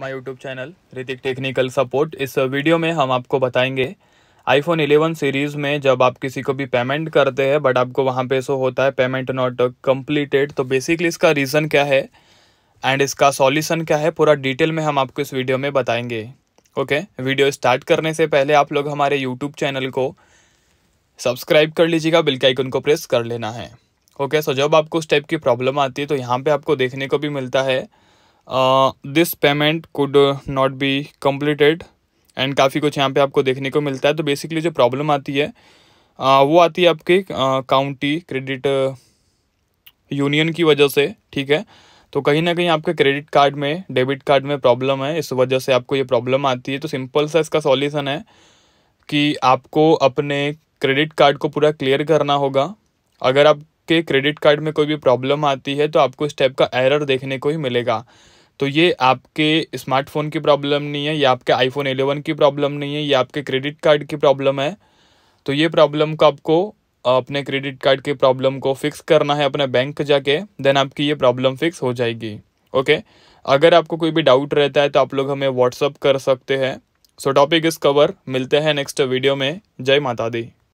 माई YouTube channel Hrithik technical support इस video में हम आपको बताएंगे आईफोन 11 सीरीज़ में जब आप किसी को भी पेमेंट करते हैं बट आपको वहाँ पे सो होता है पेमेंट नॉट कंप्लीटेड तो बेसिकली इसका रीज़न क्या है एंड इसका सॉल्यूशन क्या है पूरा डिटेल में हम आपको इस वीडियो में बताएंगे ओके वीडियो स्टार्ट करने से पहले आप लोग हमारे यूट्यूब चैनल को सब्सक्राइब कर लीजिएगा बिल के आइकन को प्रेस कर लेना है ओके सो जब आपको उस टाइप की प्रॉब्लम आती है तो यहाँ पर आपको देखने को भी मिलता है this payment could not be completed and काफ़ी कुछ यहाँ पे आपको देखने को मिलता है तो बेसिकली जो प्रॉब्लम आती है आ, uh, वो आती है आपके काउंटी क्रेडिट यूनियन की वजह से ठीक है तो कहीं ना कहीं आपके क्रेडिट कार्ड में डेबिट कार्ड में प्रॉब्लम है इस वजह से आपको ये प्रॉब्लम आती है तो सिंपल सा इसका सॉल्यूशन है कि आपको अपने क्रेडिट कार्ड को पूरा क्लियर करना होगा अगर आपके क्रेडिट कार्ड में कोई भी प्रॉब्लम आती है तो आपको इस टाइप का एरर देखने को ही मिलेगा तो ये आपके स्मार्टफोन की प्रॉब्लम नहीं है या आपके आईफोन 11 की प्रॉब्लम नहीं है या आपके क्रेडिट कार्ड की प्रॉब्लम है तो ये प्रॉब्लम को आपको अपने क्रेडिट कार्ड की प्रॉब्लम को फिक्स करना है अपने बैंक जाके देन आपकी ये प्रॉब्लम फिक्स हो जाएगी ओके अगर आपको कोई भी डाउट रहता है तो आप लोग हमें व्हाट्सअप कर सकते हैं सो टॉपिक इस कवर मिलते हैं नेक्स्ट वीडियो में जय माता दी